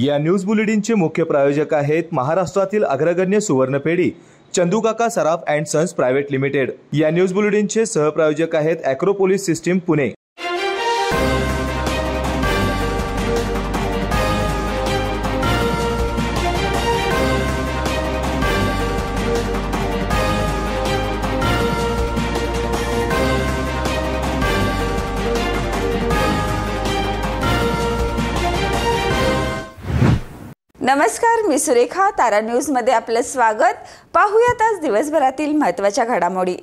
या न्यूज बुलेटिनचे मुख्य प्रायोजक आहेत महाराष्ट्रातील अग्रगण्य सुवर्णपेढी Chandukaka Saraf and sons private limited या न्यूज बुलेटिनचे सहप्रायोजक आहेत अॅक्रोपोलिस सिस्टीम पुणे नमस्कार मी सुरेखा तारा न्यूजमध्ये आपलं स्वागत पाहूयात आज दिवसभरातील महत्त्वाच्या घडामोडी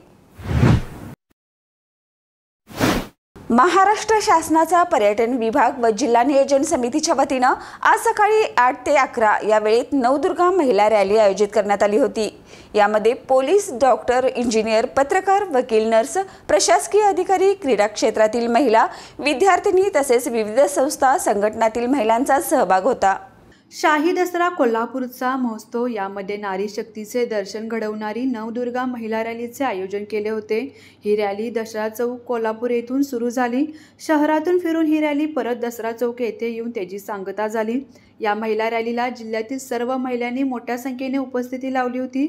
महाराष्ट्र शासनाचा पर्यटन विभाग व जिल्हा नियोजन समितीच्या वतीनं आज सकाळी आठ ते अकरा या वेळेत नवदुर्गा महिला रॅली आयोजित करण्यात आली होती यामध्ये पोलीस डॉक्टर इंजिनियर पत्रकार वकील नर्स प्रशासकीय अधिकारी क्रीडा क्षेत्रातील महिला विद्यार्थिनी तसेच विविध संस्था संघटनातील महिलांचा सहभाग होता शाही दसरा कोल्हापूरचा महोत्सव यामध्ये नारी शक्तीचे दर्शन घडवणारी नवदुर्गा महिला रॅलीचे आयोजन केले होते ही रॅली दसरा चौक कोल्हापूर येथून सुरू झाली शहरातून फिरून ही रॅली परत दसरा चौक येथे येऊन त्याची सांगता झाली या महिला रॅलीला जिल्ह्यातील सर्व महिलांनी मोठ्या संख्येने उपस्थिती लावली होती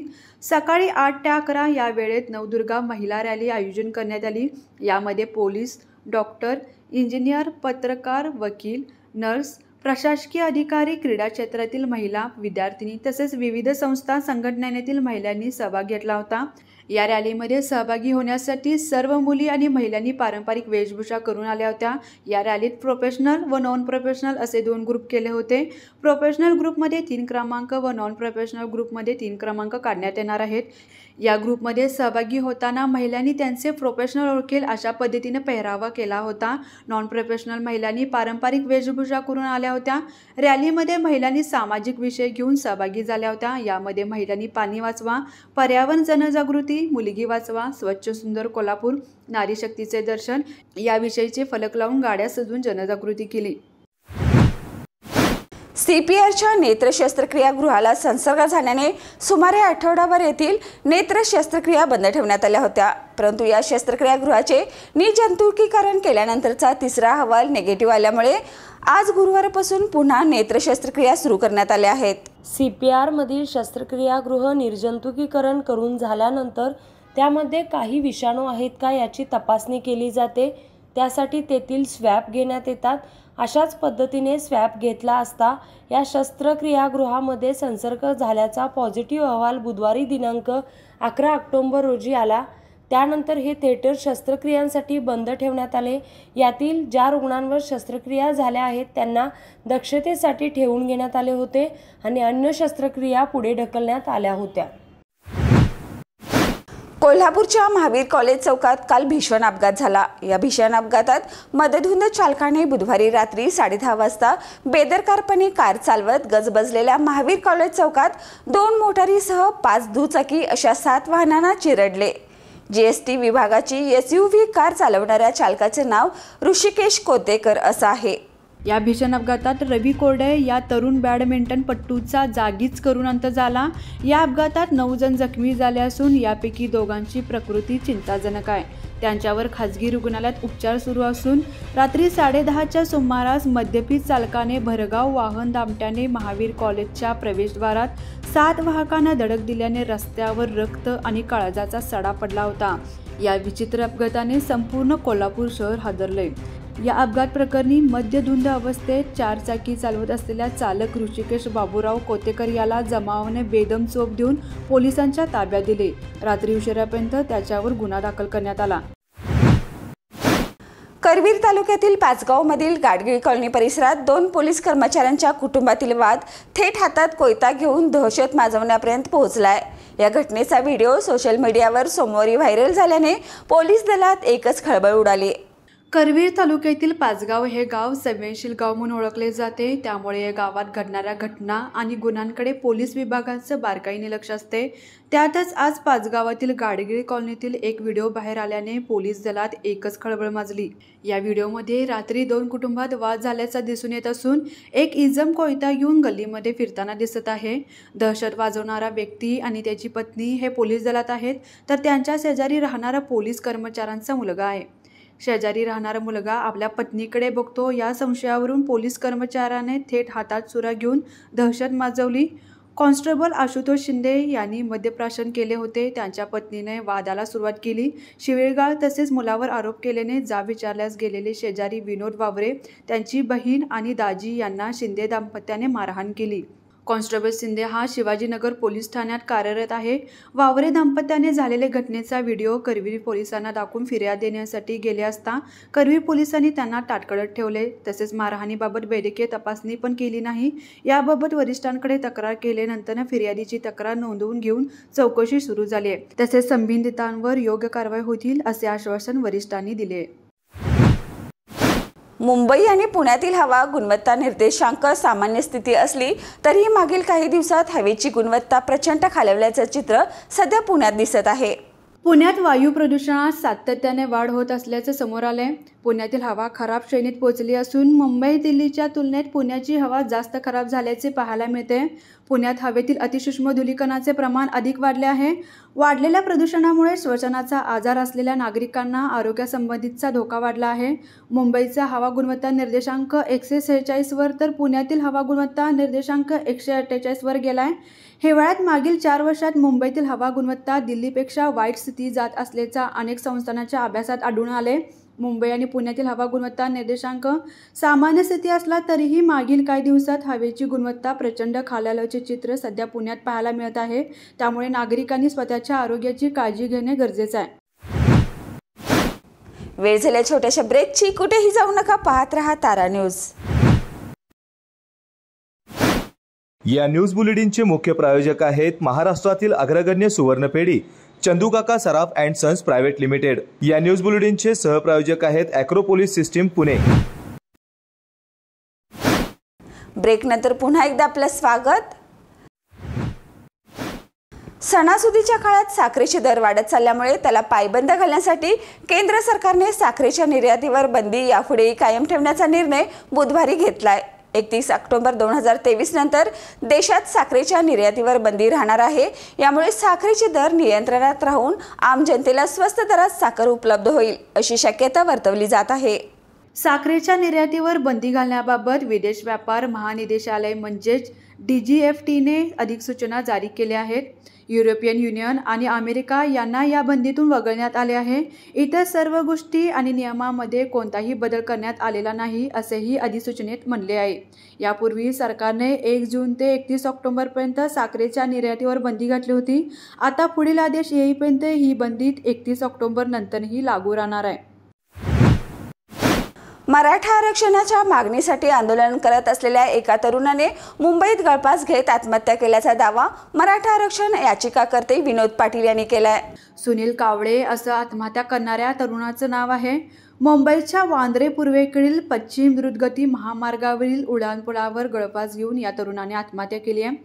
सकाळी आठ ते अकरा या वेळेत नवदुर्गा महिला रॅली आयोजन करण्यात आली यामध्ये पोलीस डॉक्टर इंजिनियर पत्रकार वकील नर्स प्रशासकीय अधिकारी क्रीडा क्षेत्रातील महिला विद्यार्थिनी तसेच विविध संस्था संघटनेतील महिलांनी सहभाग घेतला होता या रॅलीमध्ये सहभागी होण्यासाठी सर्व मुली आणि महिलांनी पारंपरिक वेशभूषा करून आल्या होत्या या रॅलीत प्रोफेशनल व नॉन प्रोफेशनल असे दोन ग्रुप केले होते प्रोफेशनल ग्रुपमध्ये तीन क्रमांक व नॉन प्रोफेशनल ग्रुपमध्ये तीन क्रमांक काढण्यात येणार आहेत या ग्रुपमध्ये सहभागी होताना महिलांनी त्यांचे प्रोफेशनल ओळखेल अशा पद्धतीने पेहरावा केला होता नॉन प्रोफेशनल महिलांनी पारंपरिक वेशभूषा करून आल्या होत्या रॅलीमध्ये महिलांनी सामाजिक विषय घेऊन सहभागी झाल्या होत्या यामध्ये महिलांनी पाणी वाचवा पर्यावरण जनजागृती मुक्ती मुलगी वाचवा स्वच्छ सुंदर कोल्हापूर नारी शक्तीचे दर्शन याविषयीचे फलक लावून गाड्या सजून जनजागृती केली सीपीआरच्या नेत्र शस्त्रक्रियागृहाला संसर्ग झाल्याने सुमारे आठवडाभर येथील नेत्र शस्त्रक्रिया बंद ठेवण्यात आल्या होत्या परंतु या शस्त्रक्रियागृहाचे निजंतुकीकरण केल्यानंतरचा तिसरा अहवाल निगेटिव्ह आल्यामुळे आज गुरुवारपासून पुन्हा नेत्र शस्त्रक्रिया सुरू करण्यात आल्या आहेत सी पी आरमधील शस्त्रक्रियागृह निर्जंतुकीकरण करून झाल्यानंतर त्यामध्ये काही विषाणू आहेत का याची तपासणी केली जाते त्यासाठी तेथील स्वॅप घेण्यात येतात अशाच पद्धतीने स्वॅप घेतला असता या शस्त्रक्रियागृहामध्ये संसर्ग झाल्याचा पॉझिटिव्ह अहवाल बुधवारी दिनांक अकरा ऑक्टोंबर रोजी आला त्यानंतर हे थिएटर शस्त्रक्रियांसाठी बंद ठेवण्यात आले यातील ज्या रुग्णांवर शस्त्रक्रिया झाल्या आहेत त्यांना दक्षतेसाठी ठेवून घेण्यात आले होते आणि अन्य शस्त्रक्रिया पुढे ढकलण्यात आल्या होत्या कोल्हापूरच्या महावीर कॉलेज चौकात काल भीषण अपघात झाला या भीषण अपघातात मदधुंद चालकाने बुधवारी रात्री साडेदहा वाजता बेदरकारपणे कार चालवत गजबजलेल्या महावीर कॉलेज चौकात दोन मोटारीसह पाच दुचाकी अशा सात वाहनांना चिरडले जीएसटी विभागाची एसयूव्ही कार चालवणाऱ्या चालकाचे नाव ऋषिकेश कोतेकर असं आहे या भीषण अपघातात रवी कोडे या तरुण बॅडमिंटन पट्टूचा जागीच करून अंत झाला या अपघातात नऊ जण जखमी झाले असून यापैकी दोघांची प्रकृती चिंताजनक आहे त्यांच्यावर खाजगी रुग्णालयात उपचार सुरू असून रात्री साडेदहाच्या सुमारास मद्यपीत चालकाने भरगाव वाहन दामट्याने महावीर कॉलेजच्या प्रवेशद्वारात सात वाहकांना धडक दिल्याने रस्त्यावर रक्त आणि काळजाचा सडा पडला होता या विचित्र अपघाताने संपूर्ण कोल्हापूर शहर हादरले या अपघात प्रकरणी मध्यधुंद अवस्थेत चारचाकी चालवत असलेल्या चालक ऋषिकेश बाबूराव कोतेकर याला जमावाने बेदम चोप देऊन पोलिसांच्या ताब्यात दिले रात्री उशिरापर्यंत त्याच्यावर गुन्हा दाखल करण्यात आला करवीर तालुक्यातील पाचगाव मधील गाडगिळी कॉलनी परिसरात दोन पोलीस कर्मचाऱ्यांच्या कुटुंबातील वाद थेट हातात कोयता घेऊन दहशत माजवण्यापर्यंत पोहोचलाय या घटनेचा व्हिडिओ सोशल मीडियावर सोमवारी व्हायरल झाल्याने पोलीस दलात एकच खळबळ उडाली करवीर तालुक्यातील पाचगाव हे गाव संवेदनशील गाव म्हणून ओळखले जाते त्यामुळे या गावात घडणाऱ्या घटना आणि गुन्ह्यांकडे पोलीस विभागाचं बारकाईने लक्ष असते त्यातच आज पाचगावातील गाडगिरी कॉलनीतील एक व्हिडिओ बाहेर आल्याने पोलीस दलात एकच खळबळ माजली या व्हिडिओमध्ये रात्री दोन कुटुंबात वाद झाल्याचा दिसून येत असून एक इजम कोयता येऊन गल्लीमध्ये फिरताना दिसत आहे दहशत वाजवणारा व्यक्ती आणि त्याची पत्नी हे पोलीस दलात आहेत तर त्यांच्या शेजारी राहणारा पोलीस कर्मचाऱ्यांचा मुलगा आहे शेजारी राहणारा मुलगा आपल्या पत्नीकडे बघतो या संशयावरून पोलीस कर्मचाऱ्याने थेट हातात सुरा घेऊन दहशत माजवली कॉन्स्टेबल आशुतोष शिंदे यांनी मद्यप्राशन केले होते त्यांच्या पत्नीने वादाला सुरुवात केली शिवेळगाळ तसेच मुलावर आरोप केल्याने जा विचारल्यास गेलेले शेजारी विनोद वावरे त्यांची बहीण आणि दाजी यांना शिंदे दाम्पत्याने मारहाण केली कॉन्स्टेबल शिंदे हा शिवाजीनगर पोलीस ठाण्यात कार्यरत आहे वावरे दाम्पत्याने झालेल्या घटनेचा व्हिडिओ करवीर पोलिसांना दाखवून फिर्याद देण्यासाठी गेले असता करवीर पोलिसांनी त्यांना ताटकळत ठेवले तसेच मारहाणीबाबत वैद्यकीय तपासणी पण केली नाही याबाबत वरिष्ठांकडे तक्रार केल्यानंतर फिर्यादीची तक्रार नोंदवून घेऊन चौकशी सुरू झाली तसेच संबंधितांवर योग्य कारवाई होतील असे आश्वासन वरिष्ठांनी दिले मुंबई आणि पुण्यातील हवा गुणवत्ता निर्देशांक सामान्य स्थिती असली तरीही मागील काही दिवसात हवेची गुणवत्ता प्रचंड खालवल्याचं चित्र सध्या पुण्यात दिसत आहे पुण्यात वायू प्रदूषणात सातत्याने वाढ होत असल्याचं समोर आलं आहे पुण्यातील हवा खराब श्रेणीत पोहोचली असून मुंबई दिल्लीच्या तुलनेत पुण्याची हवा जास्त खराब झाल्याचे पाहायला मिळते पुण्यात हवेतील अतिसूक्ष्म धुलिकणाचे प्रमाण अधिक वाढले आहे वाढलेल्या प्रदूषणामुळे श्वसनाचा आजार असलेल्या नागरिकांना आरोग्यासंबंधीचा धोका वाढला आहे मुंबईचा हवा गुणवत्ता निर्देशांक एकशे सेहेचाळीसवर तर पुण्यातील हवा गुणवत्ता निर्देशांक एकशे अठ्ठेचाळीसवर गेला आहे हिवाळ्यात मागील चार वर्षात मुंबईतील हवा गुणवत्ता दिल्लीपेक्षा वाईट स्थिती जात असल्याचा अनेक संस्थांच्या अभ्यासात आढळून आले मुंबई आणि पुण्यातील हवा गुणवत्ता निर्देशांक सामान्य स्थिती असला तरीही मागील काही दिवसात हवेची गुणवत्ता प्रचंड खालावल्याचे चित्र सध्या पुण्यात पाहायला मिळत आहे त्यामुळे नागरिकांनी स्वतःच्या आरोग्याची काळजी घेणे गरजेचं आहे वेळ झाल्या छोट्याशा ब्रेकची कुठेही जाऊ नका पाहत रहा तारा न्यूज या न्यूज बुलेटिनचे मुख्य प्रायोजक आहेत महाराष्ट्रातील अग्रगण्य सुवर्णपेढी Chandukaka Saraf and sons private limited या न्यूज बुलेटिनचे सहप्रायोजक आहेत अॅक्रोपोलिस सिस्टीम पुणे ब्रेकनंतर पुन्हा एकदा आपलं स्वागत सणासुदीच्या काळात साखरेचे दर वाढत चालल्यामुळे त्याला पायबंद घालण्यासाठी केंद्र सरकारने साखरेच्या निर्यातीवर बंदी यापुढेही कायम ठेवण्याचा निर्णय बुधवारी घेतलाय एकतीस ऑक्टोबर दोन हजार तेवीस नंतर देशात साखरेच्या निर्यातीवर बंदी राहणार आहे यामुळे साखरेचे दर नियंत्रणात राहून आम जनतेला स्वस्त दरात साखर उपलब्ध होईल अशी शक्यता वर्तवली जात आहे साखरेच्या निर्यातीवर बंदी घालण्याबाबत विदेश व्यापार महानिदेशालय म्हणजेच डी जी एफ टीने अधिक सूचना जारी केल्या आहेत युरोपियन युनियन आणि अमेरिका यांना या बंदीतून वगळण्यात आले आहे इतर सर्व गोष्टी आणि नियमामध्ये कोणताही बदल करण्यात आलेला नाही असेही अधिसूचनेत म्हणले आहे यापूर्वी सरकारने एक जून ते एकतीस ऑक्टोंबरपर्यंत साखरेच्या निर्यातीवर बंदी घातली होती आता पुढील आदेश येईपर्यंत ही बंदी एकतीस ऑक्टोबर नंतरही लागू राहणार आहे मराठा आरक्षणाच्या मागणीसाठी आंदोलन करत असलेल्या एका तरुणाने मुंबईत गळपास घेत आत्महत्या केल्याचा दावा मराठा आरक्षण याचिकाकर्ते विनोद पाटील यांनी केलाय सुनील कावळे असं आत्महत्या करणाऱ्या तरुणाचं नाव आहे मुंबईच्या वांद्रे पूर्वेकडील पश्चिम द्रुतगती महामार्गावरील उडाणपुळावर गळपास घेऊन या तरुणाने आत्महत्या केली आहे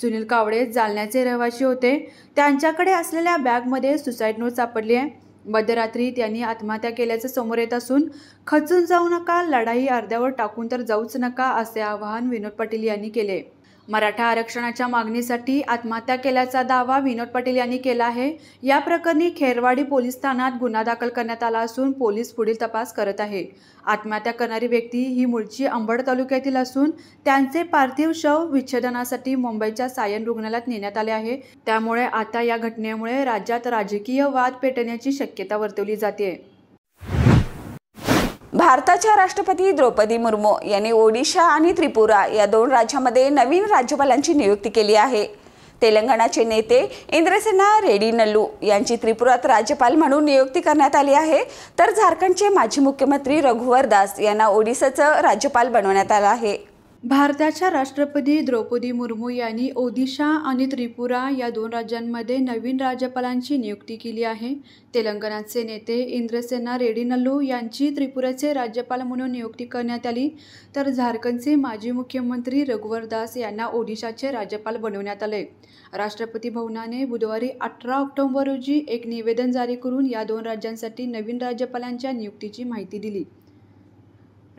सुनील कावळे जालन्याचे रहिवासी होते त्यांच्याकडे असलेल्या बॅगमध्ये सुसाईड नोट सापडली आहे मध्यरात्री त्यांनी आत्महत्या केल्याचं समोर येत असून खचून जाऊ नका लढाई अर्ध्यावर टाकून तर जाऊच नका असे आवाहन विनोद पाटील यांनी केले मराठा आरक्षणाच्या मागणीसाठी आत्महत्या केल्याचा दावा विनोद पटेल यांनी केला आहे या प्रकरणी खेरवाडी पोलीस ठाण्यात गुन्हा दाखल करण्यात आला असून पोलीस पुढील तपास करत आहे आत्महत्या करणारी व्यक्ती ही मूळची अंबड तालुक्यातील असून त्यांचे पार्थिव शव विच्छेदनासाठी मुंबईच्या सायन रुग्णालयात नेण्यात आले आहे त्यामुळे आता या घटनेमुळे राज्यात राजकीय वाद पेटण्याची शक्यता वर्तवली जाते भारताच्या राष्ट्रपती द्रौपदी मुर्मू यांनी ओडिशा आणि त्रिपुरा या दोन राज्यामध्ये नवीन राज्यपालांची नियुक्ती केली आहे तेलंगणाचे नेते इंद्रसेना रेडी नल्लू यांची त्रिपुरात राज्यपाल म्हणून नियुक्ती करण्यात आली आहे तर झारखंडचे माजी मुख्यमंत्री रघुवर दास यांना ओडिसाचं राज्यपाल बनवण्यात आलं आहे भारताच्या राष्ट्रपती द्रौपदी मुर्मू यांनी ओदिशा आणि त्रिपुरा या दोन राज्यांमध्ये नवीन राज्यपालांची नियुक्ती केली आहे तेलंगणाचे नेते इंद्रसेना रेडिनल्लू यांची त्रिपुराचे राज्यपाल म्हणून नियुक्ती करण्यात आली तर झारखंडचे माजी मुख्यमंत्री रघुवर दास यांना ओडिशाचे राज्यपाल बनवण्यात आले राष्ट्रपती भवनाने बुधवारी अठरा ऑक्टोबर रोजी एक निवेदन जारी करून या दोन राज्यांसाठी नवीन राज्यपालांच्या नियुक्तीची माहिती दिली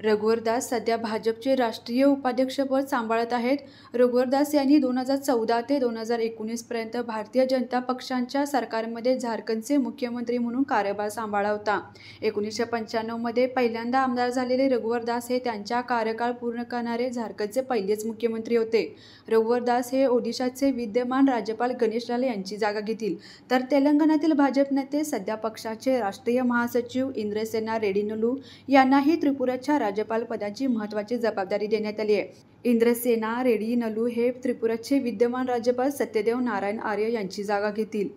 रघुवरदास सध्या भाजपचे राष्ट्रीय उपाध्यक्षपद सांभाळत आहेत रघुवरदास यांनी दोन हजार चौदा ते दोन हजार एकोणीसपर्यंत भारतीय जनता पक्षांच्या सरकारमध्ये झारखंडचे मुख्यमंत्री म्हणून कार्यभार सांभाळा होता एकोणीसशे पंच्याण्णवमध्ये पहिल्यांदा आमदार झालेले रघुवरदास हे त्यांच्या कार्यकाळ पूर्ण करणारे झारखंडचे पहिलेच मुख्यमंत्री होते रघुवरदास हे ओडिशाचे विद्यमान राज्यपाल गणेश लाल यांची जागा घेतील तर तेलंगणातील भाजप नेते सध्या पक्षाचे राष्ट्रीय महासचिव इंद्रसेना रेडिनलू यांनाही त्रिपुराच्या राज्य राज्यपाल पदाची महत्वाची जबाबदारी देण्यात आली आहे इंद्रसेना रेडी नलू हे त्रिपुराचे विद्यमान राज्यपाल सत्यदेव नारायण आर्य यांची जागा घेतील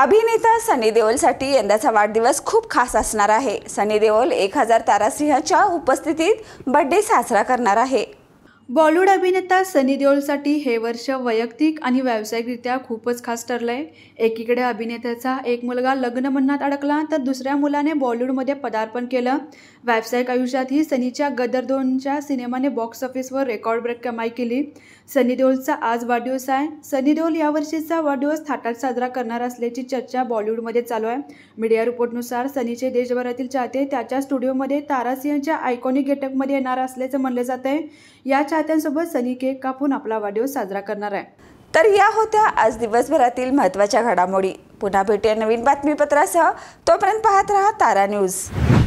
अभिनेता सनी देओलसाठी यंदाचा वाढदिवस खूप खास असणार आहे सनी देओल एक हजार तारासिंहाच्या उपस्थितीत बड्डे साजरा करणार आहे बॉलिवूड अभिनेता सनी देओलसाठी हे वर्ष वैयक्तिक आणि व्यावसायिकरित्या खूपच खास ठरलं आहे एकीकडे अभिनेत्याचा एक मुलगा लग्न म्हणण्यात अडकला तर दुसऱ्या मुलाने बॉलिवूडमध्ये पदार्पण केलं व्यावसायिक आयुष्यातही सनीच्या गदर दोनच्या सिनेमाने बॉक्स ऑफिसवर रेकॉर्ड ब्रेक कमाई केली सनी देओलचा आज वाढदिवस आहे सनी देओल यावर्षीचा वाढदिवस थाटात साजरा करणार असल्याची चर्चा बॉलिवूडमध्ये चालू आहे मीडिया रिपोर्टनुसार सनीचे देशभरातील चाहते त्याच्या स्टुडिओमध्ये तारासिंहच्या आयकॉनिक गेटअपमध्ये येणार असल्याचं म्हणलं जात आहे या चाहत्यांसोबत सनी केक कापून आपला वाढदिवस साजरा करणार आहे तर या होत्या आज दिवसभरातील महत्त्वाच्या घडामोडी पुन्हा भेटूया नवीन बातमीपत्रासह तोपर्यंत पाहत राहा तारा न्यूज